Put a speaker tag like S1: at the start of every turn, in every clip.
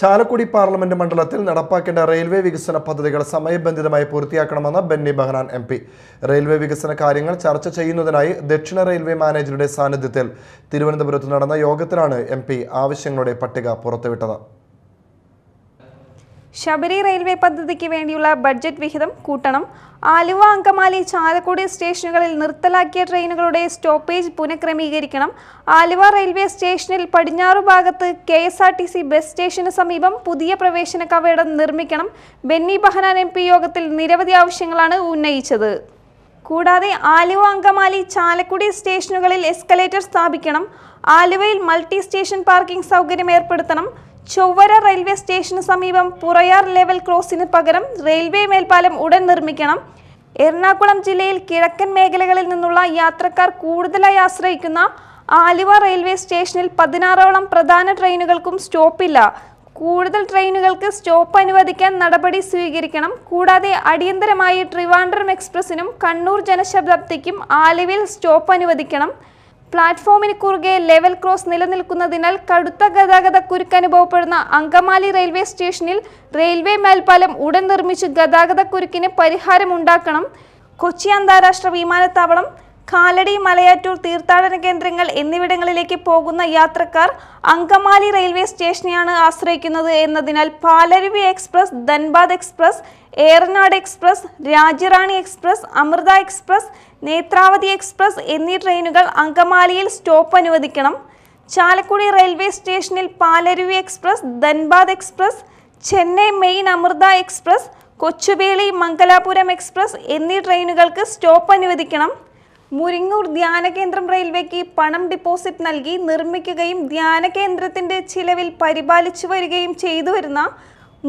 S1: Chalakudy parliament മണ്ഡലത്തിൽ നടപ്പാക്കേണ്ട railway വികസന പദ്ധതികൾ സമയബന്ധിതമായി പൂർത്തിയാക്കണമെന്ന് Benny Behanan M P railway വികസന കാര്യങ്ങൾ ചർച്ച ചെയ്യുന്നതിനായി ദക്ഷിണ റെയിൽവേ മാനേജരുടെ സാന്നിധ്യത്തിൽ തിരുവനന്തപുരത്ത് നടന്ന യോഗത്തിലാണ് എം ആവശ്യങ്ങളുടെ പട്ടിക പുറത്തുവിട്ടത് ശബരി റെയിൽവേ പദ്ധതിക്ക് വേണ്ടിയുള്ള ബഡ്ജറ്റ് വിഹിതം കൂട്ടണം ആലുവ അങ്കമാലി ചാലക്കുടി സ്റ്റേഷനുകളിൽ നിർത്തലാക്കിയ ട്രെയിനുകളുടെ സ്റ്റോപ്പേജ് പുനഃക്രമീകരിക്കണം ആലുവ റെയിൽവേ സ്റ്റേഷനിൽ പടിഞ്ഞാറു ഭാഗത്ത് K S R T C bus സ്റ്റേഷന് സമീപം പുതിയ പ്രവേശന കവേടം നിർമ്മിക്കണം ബെന്നി ബഹനാൻ എം യോഗത്തിൽ നിരവധി ആവശ്യങ്ങളാണ് ഉന്നയിച്ചത് കൂടാതെ ആലുവ അങ്കമാലി ചാലക്കുടി സ്റ്റേഷനുകളിൽ എസ്കലേറ്റർ സ്ഥാപിക്കണം ആലുവയിൽ മൾട്ടി സ്റ്റേഷൻ പാർക്കിംഗ് സൗകര്യം ഏർപ്പെടുത്തണം ചൊവ്വര റെയിൽവേ സ്റ്റേഷന് സമീപം പുറയാർ ലെവൽ ക്രോസിന് പകരം റെയിൽവേ മേൽപ്പാലം ഉടൻ നിർമ്മിക്കണം എറണാകുളം ജില്ലയിൽ കിഴക്കൻ മേഖലകളിൽ നിന്നുള്ള യാത്രക്കാർ കൂടുതലായി ആശ്രയിക്കുന്ന ആലുവ റെയിൽവേ സ്റ്റേഷനിൽ പതിനാറോളം പ്രധാന ട്രെയിനുകൾക്കും സ്റ്റോപ്പില്ല കൂടുതൽ ട്രെയിനുകൾക്ക് സ്റ്റോപ്പ് അനുവദിക്കാൻ നടപടി സ്വീകരിക്കണം കൂടാതെ അടിയന്തരമായി ട്രിവാൻഡ്രം എക്സ്പ്രസിനും കണ്ണൂർ ജനശതാബ്ദിക്കും ആലുവയിൽ സ്റ്റോപ്പ് അനുവദിക്കണം പ്ലാറ്റ്ഫോമിന് കുറുകെ ലെവൽ ക്രോസ് നിലനിൽക്കുന്നതിനാൽ കടുത്ത ഗതാഗത അനുഭവപ്പെടുന്ന അങ്കമാലി റെയിൽവേ സ്റ്റേഷനിൽ റെയിൽവേ മേൽപ്പാലം ഉടൻ നിർമ്മിച്ച് ഗതാഗത കുരുക്കിന് പരിഹാരമുണ്ടാക്കണം കൊച്ചി അന്താരാഷ്ട്ര വിമാനത്താവളം കാലടി മലയാറ്റൂർ തീർത്ഥാടന കേന്ദ്രങ്ങൾ എന്നിവിടങ്ങളിലേക്ക് പോകുന്ന യാത്രക്കാർ അങ്കമാലി റെയിൽവേ സ്റ്റേഷനെയാണ് ആശ്രയിക്കുന്നത് എന്നതിനാൽ Palaruvi express Dhanbad express Ernad express Rajyarani express Amrita express Netravati express എന്നീ ട്രെയിനുകൾ അങ്കമാലിയിൽ സ്റ്റോപ്പ് അനുവദിക്കണം ചാലക്കുടി റെയിൽവേ സ്റ്റേഷനിൽ Palaruvi express Dhanbad express Chennai main Amrita express Kochuveli Mangalapuram express എന്നീ ട്രെയിനുകൾക്ക് സ്റ്റോപ്പ് അനുവദിക്കണം മുരിങ്ങൂർ ധ്യാനകേന്ദ്രം റെയിൽവേക്ക് പണം ഡിപ്പോസിറ്റ് നൽകി നിർമ്മിക്കുകയും ധ്യാനകേന്ദ്രത്തിന്റെ ചിലവിൽ പരിപാലിച്ചു വരികയും ചെയ്തു വരുന്ന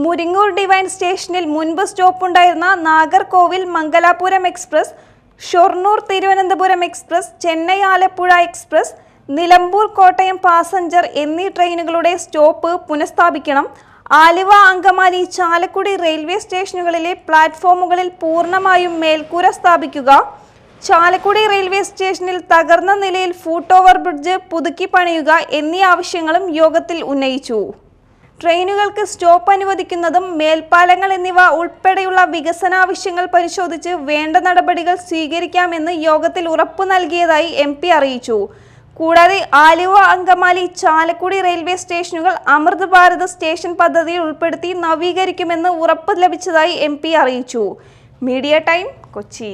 S1: മുരിങ്ങൂർ ഡിവൈൻ സ്റ്റേഷനിൽ മുൻപ് സ്റ്റോപ്പുണ്ടായിരുന്ന Nagercoil Mangalapuram express Shoranur Thiruvananthapuram express Chennai Alappuzha express Nilambur Kottayam passenger എന്നീ ട്രെയിനുകളുടെ സ്റ്റോപ്പ് പുനഃസ്ഥാപിക്കണം ആലുവ അങ്കമാലി ചാലക്കുടി റെയിൽവേ സ്റ്റേഷനുകളിലെ പ്ലാറ്റ്ഫോമുകളിൽ പൂർണ്ണമായും മേൽക്കൂര സ്ഥാപിക്കുക ചാലക്കുടി റെയിൽവേ സ്റ്റേഷനിൽ തകർന്ന നിലയിൽ ഫൂട്ട് ഓവർ ബ്രിഡ്ജ് പുതുക്കി പണിയുക എന്നീ ആവശ്യങ്ങളും യോഗത്തിൽ ഉന്നയിച്ചു ട്രെയിനുകൾക്ക് സ്റ്റോപ്പ് അനുവദിക്കുന്നതും മേൽപ്പാലങ്ങൾ എന്നിവ ഉൾപ്പെടെയുള്ള വികസനാവശ്യങ്ങൾ പരിശോധിച്ച് വേണ്ട നടപടികൾ സ്വീകരിക്കാമെന്ന് യോഗത്തിൽ ഉറപ്പു നൽകിയതായി എം അറിയിച്ചു കൂടാതെ ആലുവ അങ്കമാലി ചാലക്കുടി റെയിൽവേ സ്റ്റേഷനുകൾ അമൃത് ഭാരത് സ്റ്റേഷൻ പദ്ധതിയിൽ ഉൾപ്പെടുത്തി നവീകരിക്കുമെന്ന് ഉറപ്പ് ലഭിച്ചതായി എം അറിയിച്ചു മീഡിയ ടൈം കൊച്ചി